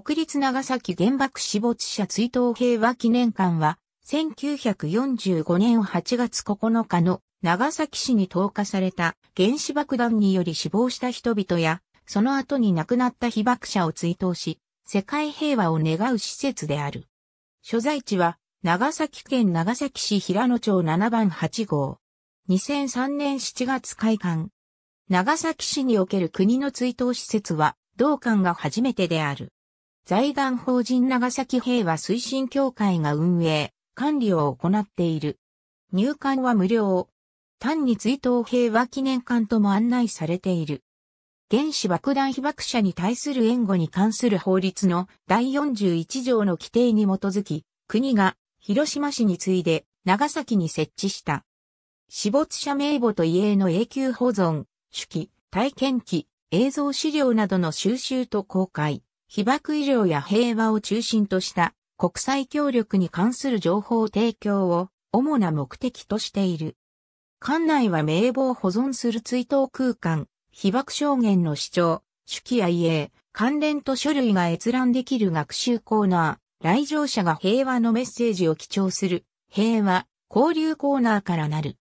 国立長崎原爆死没者追悼平和記念館は、1945年8月9日の長崎市に投下された原子爆弾により死亡した人々や、その後に亡くなった被爆者を追悼し、世界平和を願う施設である。所在地は、長崎県長崎市平野町7番8号。2003年7月開館。長崎市における国の追悼施設は、同館が初めてである。財団法人長崎平和推進協会が運営、管理を行っている。入館は無料。単に追悼平和記念館とも案内されている。原子爆弾被爆者に対する援護に関する法律の第41条の規定に基づき、国が広島市に次いで長崎に設置した。死没者名簿と遺影の永久保存、手記、体験記、映像資料などの収集と公開。被爆医療や平和を中心とした国際協力に関する情報提供を主な目的としている。館内は名簿を保存する追悼空間、被爆証言の主張、手記や遺影、関連と書類が閲覧できる学習コーナー、来場者が平和のメッセージを記帳する、平和、交流コーナーからなる。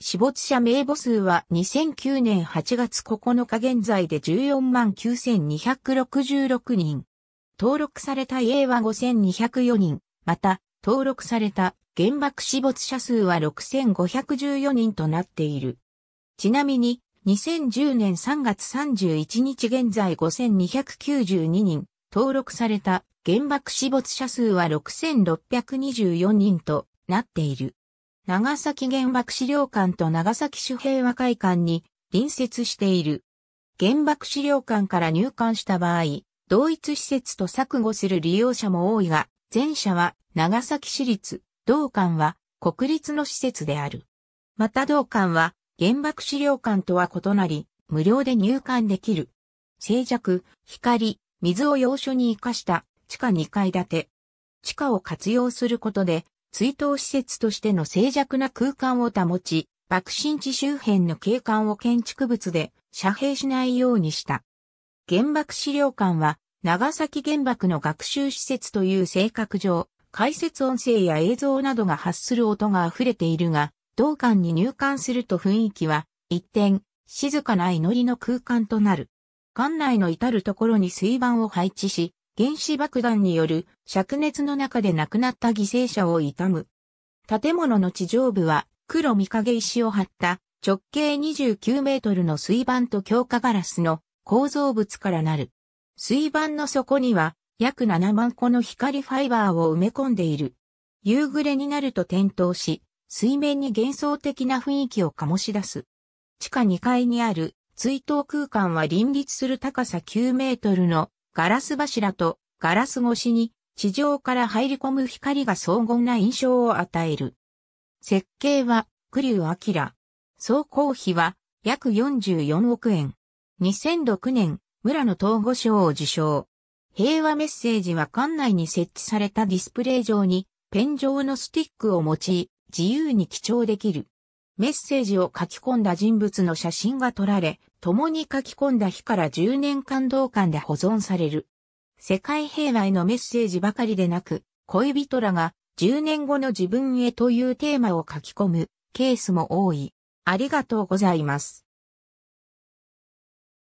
死没者名簿数は2009年8月9日現在で149,266人。登録された A は5,204人。また、登録された原爆死没者数は6,514人となっている。ちなみに、2010年3月31日現在5,292人。登録された原爆死没者数は6,624人となっている。長崎原爆資料館と長崎主平和会館に隣接している。原爆資料館から入館した場合、同一施設と錯誤する利用者も多いが、前者は長崎市立、同館は国立の施設である。また同館は原爆資料館とは異なり、無料で入館できる。静寂、光、水を要所に活かした地下2階建て。地下を活用することで追悼施設としての静寂な空間を保ち、爆心地周辺の景観を建築物で遮蔽しないようにした。原爆資料館は、長崎原爆の学習施設という性格上、解説音声や映像などが発する音が溢れているが、同館に入館すると雰囲気は、一転、静かな祈りの空間となる。館内の至るところに水盤を配置し、原子爆弾による灼熱の中で亡くなった犠牲者を悼む。建物の地上部は黒見影石を張った直径29メートルの水板と強化ガラスの構造物からなる。水板の底には約7万個の光ファイバーを埋め込んでいる。夕暮れになると点灯し、水面に幻想的な雰囲気を醸し出す。地下2階にある追悼空間は林立する高さ9メートルのガラス柱とガラス越しに地上から入り込む光が荘厳な印象を与える。設計は栗生明。総工費は約44億円。2006年、村の統合賞を受賞。平和メッセージは館内に設置されたディスプレイ上にペン状のスティックを用い、自由に記帳できる。メッセージを書き込んだ人物の写真が撮られ、共に書き込んだ日から10年間同館で保存される。世界平和へのメッセージばかりでなく、恋人らが10年後の自分へというテーマを書き込むケースも多い。ありがとうございます。